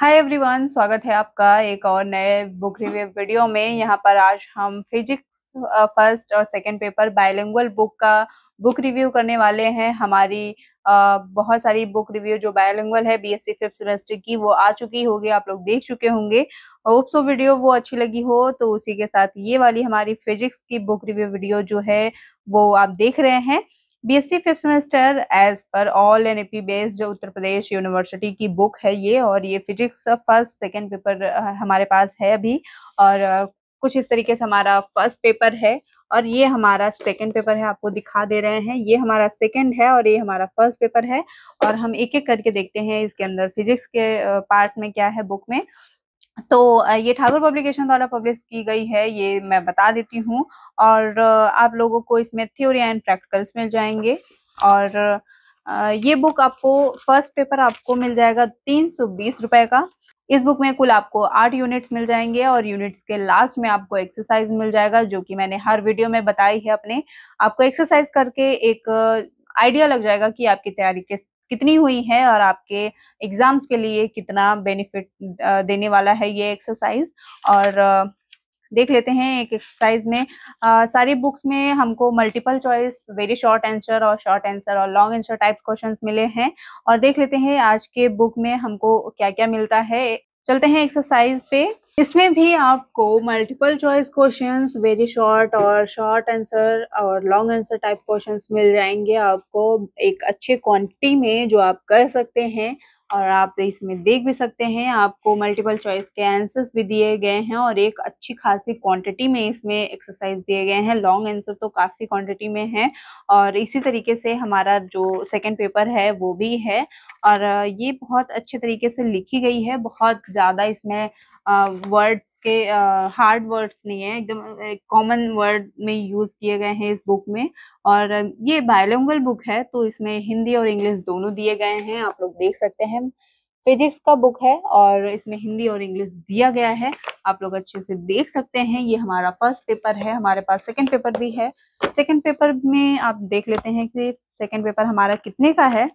hi everyone स्वागत है आपका एक और नए बुक रिव्यू वीडियो में यहाँ पर आज हम फिजिक्स फर्स्ट और सेकंड पेपर बायोलिंगुअल बुक का बुक रिव्यू करने वाले हैं हमारी बहुत सारी बुक रिव्यू जो बायोलिंगुअल है बीएससी फिफ्थ सेमेस्टर की वो आ चुकी होगी आप लोग देख चुके होंगे ओप्सो वीडियो वो अच्छी लगी हो तो उसी के साथ ये वाली हमारी फिजिक्स की बुक रिव्यू वीडियो जो है वो आप देख रहे हैं BSc fifth semester as per all NEP based Uttar Pradesh university की बुक है ये और ये फिजिक्स फर्स्ट सेकेंड पेपर हमारे पास है अभी और कुछ इस तरीके से हमारा फर्स्ट पेपर है और ये हमारा सेकंड पेपर है आपको दिखा दे रहे हैं ये हमारा सेकंड है और ये हमारा फर्स्ट पेपर है और हम एक एक करके देखते हैं इसके अंदर फिजिक्स के पार्ट में क्या है बुक में तो ये ठाकुर पब्लिकेशन द्वारा पब्लिश की गई है ये मैं बता देती हूँ और आप लोगों को इसमें थ्योरी एंड प्रैक्टिकल्स मिल जाएंगे और ये बुक आपको फर्स्ट पेपर आपको मिल जाएगा तीन सौ बीस रुपए का इस बुक में कुल आपको आठ यूनिट्स मिल जाएंगे और यूनिट्स के लास्ट में आपको एक्सरसाइज मिल जाएगा जो कि मैंने हर वीडियो में बताई है अपने आपको एक्सरसाइज करके एक आइडिया लग जाएगा कि आपकी तैयारी किस कितनी हुई है और आपके एग्जाम्स के लिए कितना बेनिफिट देने वाला है ये एक्सरसाइज और देख लेते हैं एक एक्सरसाइज में आ, सारी बुक्स में हमको multiple choice very short answer और शॉर्ट आंसर और लॉन्ग आंसर टाइप क्वेश्चंस मिले हैं और देख लेते हैं आज के बुक में हमको क्या क्या मिलता है चलते हैं एक्सरसाइज पे इसमें भी आपको multiple choice questions very short और शॉर्ट आंसर और लॉन्ग आंसर टाइप क्वेश्चंस मिल जाएंगे आपको एक अच्छे क्वांटिटी में जो आप कर सकते हैं और आप इसमें देख भी सकते हैं आपको मल्टीपल चॉइस के आंसर्स भी दिए गए हैं और एक अच्छी खासी क्वांटिटी में इसमें एक्सरसाइज दिए गए हैं लॉन्ग आंसर तो काफ़ी क्वांटिटी में है और इसी तरीके से हमारा जो सेकंड पेपर है वो भी है और ये बहुत अच्छे तरीके से लिखी गई है बहुत ज़्यादा इसमें वर्ड्स के हार्ड वर्ड्स नहीं है एकदम कॉमन वर्ड में यूज किए गए हैं इस बुक में और ये बायोलॉन्गल बुक है तो इसमें हिंदी और इंग्लिश दोनों दिए गए हैं आप लोग देख सकते हैं फिजिक्स का बुक है और इसमें हिंदी और इंग्लिश दिया गया है आप लोग अच्छे से देख सकते हैं ये हमारा फर्स्ट पेपर है हमारे पास सेकंड पेपर भी है सेकंड पेपर में आप देख लेते हैं कि सेकंड पेपर हमारा कितने का है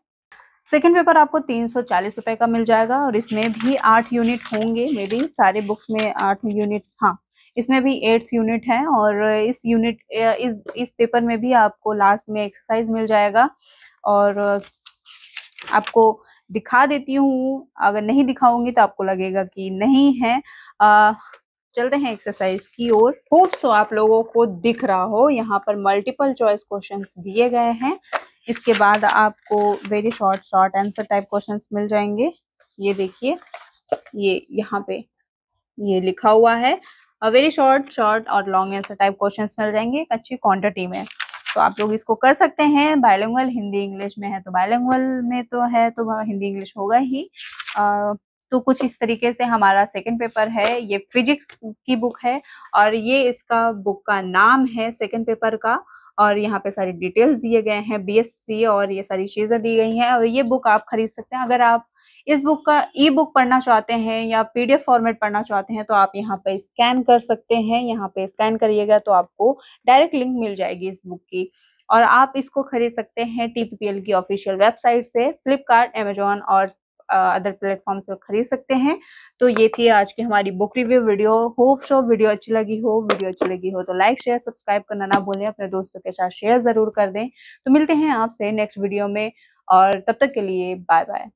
सेकेंड पेपर आपको तीन सौ चालीस रुपए का मिल जाएगा और इसमें भी आठ यूनिट होंगे मे बी सारे बुक्स में आठ यूनिट हाँ इसमें भी एट्थ यूनिट है और इस यूनिट इस इस पेपर में भी आपको लास्ट में एक्सरसाइज मिल जाएगा और आपको दिखा देती हूँ अगर नहीं दिखाऊंगी तो आपको लगेगा कि नहीं है आ, चलते हैं एक्सरसाइज की ओर होप सो तो आप लोगों को दिख रहा हो यहाँ पर मल्टीपल चॉइस क्वेश्चंस दिए गए हैं इसके बाद आपको very short short answer type questions मिल जाएंगे ये देखिए ये यहाँ पे ये लिखा हुआ है वेरी शॉर्ट शॉर्ट और लॉन्ग आंसर टाइप क्वेश्चंस मिल जाएंगे एक अच्छी क्वांटिटी में तो आप लोग इसको कर सकते हैं बायलैंगल हिंदी इंग्लिश में है तो बायलैंगल में तो है तो हिंदी इंग्लिश होगा ही आ, तो कुछ इस तरीके से हमारा सेकंड पेपर है ये फिजिक्स की बुक है और ये इसका बुक का नाम है सेकंड पेपर का और यहाँ पे सारी डिटेल्स दिए गए हैं बीएससी और ये सारी चीजें दी गई हैं और ये बुक आप खरीद सकते हैं अगर आप इस बुक का ई बुक पढ़ना चाहते हैं या पीडीएफ फॉर्मेट पढ़ना चाहते हैं तो आप यहाँ पे स्कैन कर सकते हैं यहाँ पे स्कैन करिएगा तो आपको डायरेक्ट लिंक मिल जाएगी इस बुक की और आप इसको खरीद सकते हैं टीपीपीएल की ऑफिशियल वेबसाइट से फ्लिपकार्ट एमेजोन और अदर प्लेटफॉर्म से खरीद सकते हैं तो ये थी आज की हमारी book review video hope so video अच्छी लगी हो वीडियो अच्छी लगी हो तो लाइक शेयर सब्सक्राइब करना ना भूलें अपने दोस्तों के साथ शेयर जरूर कर दें तो मिलते हैं आपसे नेक्स्ट वीडियो में और तब तक के लिए बाय बाय